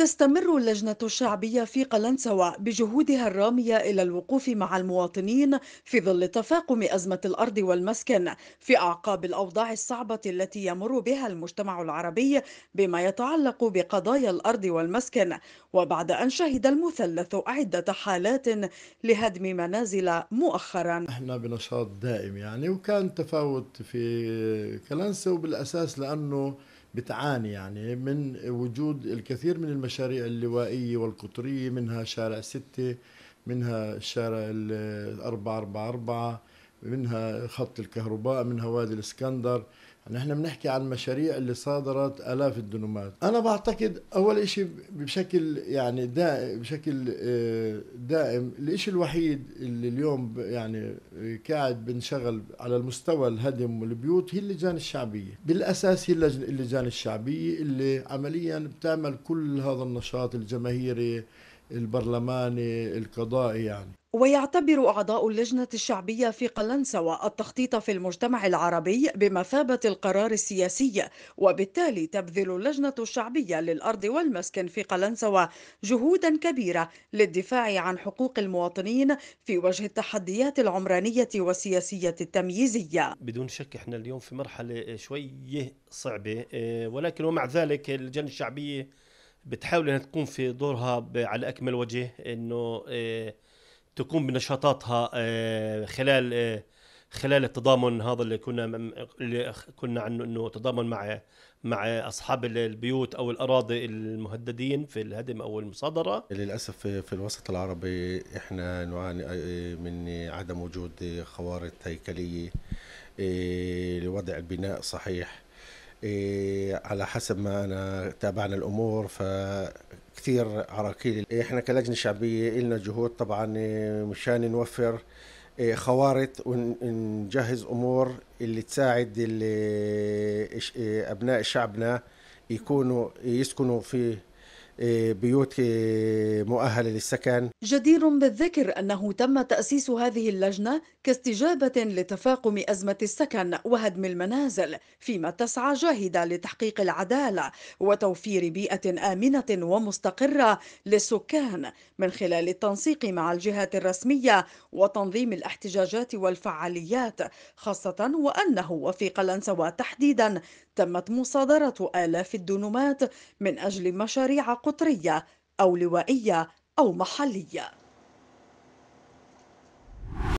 تستمر اللجنة الشعبية في قلنسوة بجهودها الرامية إلى الوقوف مع المواطنين في ظل تفاقم أزمة الأرض والمسكن في أعقاب الأوضاع الصعبة التي يمر بها المجتمع العربي بما يتعلق بقضايا الأرض والمسكن وبعد أن شهد المثلث عدة حالات لهدم منازل مؤخرا احنا بنشاط دائم يعني وكان تفاوت في قلنسوة بالأساس لأنه بتعاني يعني من وجود الكثير من المشاريع اللوائية والقطرية منها شارع ستة منها الشارع الأربعة أربعة أربعة منها خط الكهرباء منها وادي الاسكندر نحن بنحكي عن مشاريع اللي صادرت الاف الدنومات انا بعتقد اول شيء بشكل يعني آه، دائم بشكل دائم الشيء الوحيد اللي اليوم يعني قاعد بنشغل على المستوى الهدم والبيوت هي اللجان الشعبيه بالاساس هي اللجان الشعبيه اللي عمليا بتعمل كل هذا النشاط الجماهيري البرلماني القضائي يعني ويعتبر أعضاء اللجنة الشعبية في قلنسوة التخطيط في المجتمع العربي بمثابة القرار السياسي وبالتالي تبذل اللجنة الشعبية للأرض والمسكن في قلنسوة جهودا كبيرة للدفاع عن حقوق المواطنين في وجه التحديات العمرانية والسياسية التمييزية بدون شك احنا اليوم في مرحلة آه، شوية صعبة آه، ولكن ومع ذلك اللجنة الشعبية بتحاول انها تقوم في دورها على اكمل وجه انه آه، تقوم بنشاطاتها آه، خلال آه، خلال التضامن هذا اللي كنا اللي كنا عنه انه تضامن مع مع اصحاب البيوت او الاراضي المهددين في الهدم او المصادره للاسف في الوسط العربي احنا نعاني آه، من عدم وجود خوارط هيكليه لوضع البناء صحيح إيه على حسب ما انا تابعنا الامور فكثير عراقيل إيه، احنا كلجنه شعبيه لنا جهود طبعا إيه، مشان نوفر إيه، خوارط ونجهز امور اللي تساعد اللي ابناء شعبنا يكونوا يسكنوا في بيوت آه، مؤهله للسكن. جدير بالذكر انه تم تاسيس هذه اللجنه كاستجابه لتفاقم ازمه السكن وهدم المنازل، فيما تسعى جاهده لتحقيق العداله وتوفير بيئه امنه ومستقره للسكان من خلال التنسيق مع الجهات الرسميه وتنظيم الاحتجاجات والفعاليات، خاصه وانه وفي قلنسوه تحديدا تمت مصادره الاف الدنومات من اجل مشاريع قطرية أو لوائية أو محلية